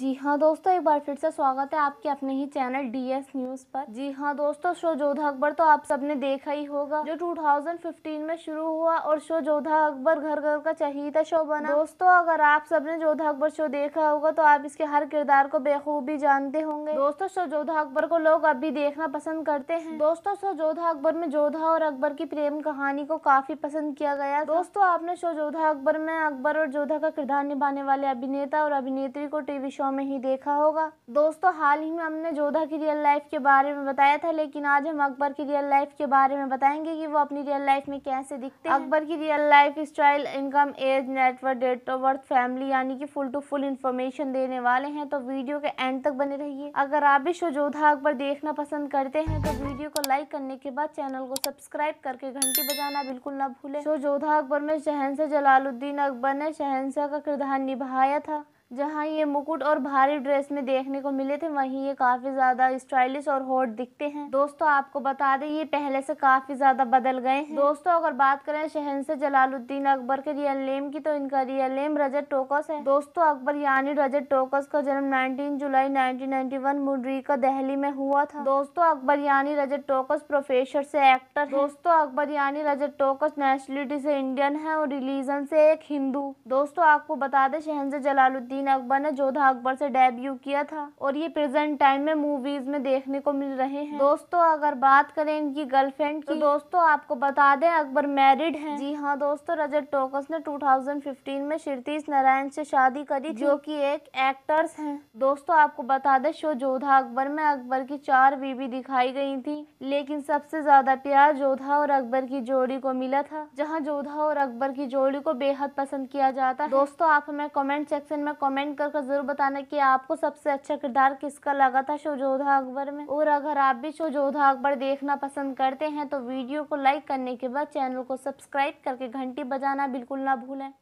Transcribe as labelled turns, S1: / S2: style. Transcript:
S1: जी हाँ दोस्तों एक बार फिर से स्वागत है आपके अपने ही चैनल डीएस न्यूज पर जी हाँ दोस्तों शो जोधा अकबर तो आप सबने देखा ही होगा जो 2015 में शुरू हुआ और शो जोधा अकबर घर घर का चहीता शो बना दोस्तों अगर आप सबने जोधा अकबर शो देखा होगा तो आप इसके हर किरदार को बेखूबी जानते होंगे दोस्तों शो जोधा अकबर को लोग अभी देखना पसंद करते हैं दोस्तों शो जोधा अकबर में जोधा और अकबर की प्रेम कहानी को काफी पसंद किया गया दोस्तों आपने शो जोधा अकबर में अकबर और जोधा का किरदार निभाने वाले अभिनेता और अभिनेत्री को टीवी शो शो में ही देखा होगा दोस्तों हाल ही में हमने जोधा की रियल लाइफ के बारे में बताया था लेकिन आज हम अकबर की रियल लाइफ के बारे में बताएंगे कि वो अपनी रियल लाइफ में कैसे दिखते हैं अकबर की real life style income age network date of birth family यानी कि फुल टू फुल इन्फॉर्मेशन देने वाले हैं तो वीडियो के एंड तक बने रहिए अगर आप भी शो जोधा अकबर देखना पसंद करते हैं तो वीडियो को लाइक करने के बाद चैनल को सब्सक्राइब करके घंटी बजाना बिल्कुल न भूले शो जोधा अकबर में शहनशाह जलालुद्दीन अकबर ने शहनशाह का किरदार निभाया था जहाँ ये मुकुट और भारी ड्रेस में देखने को मिले थे वहीं ये काफ़ी ज़्यादा स्टाइलिश और हॉट दिखते हैं दोस्तों आपको बता दें ये पहले से काफ़ी ज़्यादा बदल गए हैं दोस्तों अगर बात करें शहन से जलालुद्दीन अकबर के रियल नेम की तो इनका रियल नेम रजत टोकस है दोस्तों अकबर यानी रजत टोकस का जन्म नाइनटीन जुलाई नाइनटीन का दहली में हुआ था दोस्तों अकबर यानी रजत टोकस प्रोफेसर से एक्टर दोस्तों अकबर यानी रजत टोकस नेशनलिटी से इंडियन है और रिलीजन से एक हिंदू दोस्तों आपको बता दे शहन जलालुद्दीन करीना अकबर ने जोधा अकबर से डेब्यू किया था और ये प्रेजेंट टाइम में मूवीज में देखने को मिल रहे हैं दोस्तों अगर बात करें इनकी गर्लफ्रेंड की तो दोस्तों आपको बता दें अकबर मैरिड है जी हाँ दोस्तों रजत टोकस ने 2015 में शीर्तीश नारायण से शादी करी जो कि एक एक्टर्स हैं दोस्तों आपको बता दें शो जोधा अकबर में अकबर की चार बीबी दिखाई गई थी लेकिन सबसे ज्यादा प्यार जोधा और अकबर की जोड़ी को मिला था जहाँ जोधा और अकबर की जोड़ी को बेहद पसंद किया जाता दोस्तों आप हमें कॉमेंट सेक्शन में कॉमेंट कमेंट कर जरूर बताना कि आपको सबसे अच्छा किरदार किसका लगा था शोजोधा अकबर में और अगर आप भी शोजोधा अकबर देखना पसंद करते हैं तो वीडियो को लाइक करने के बाद चैनल को सब्सक्राइब करके घंटी बजाना बिल्कुल ना भूलें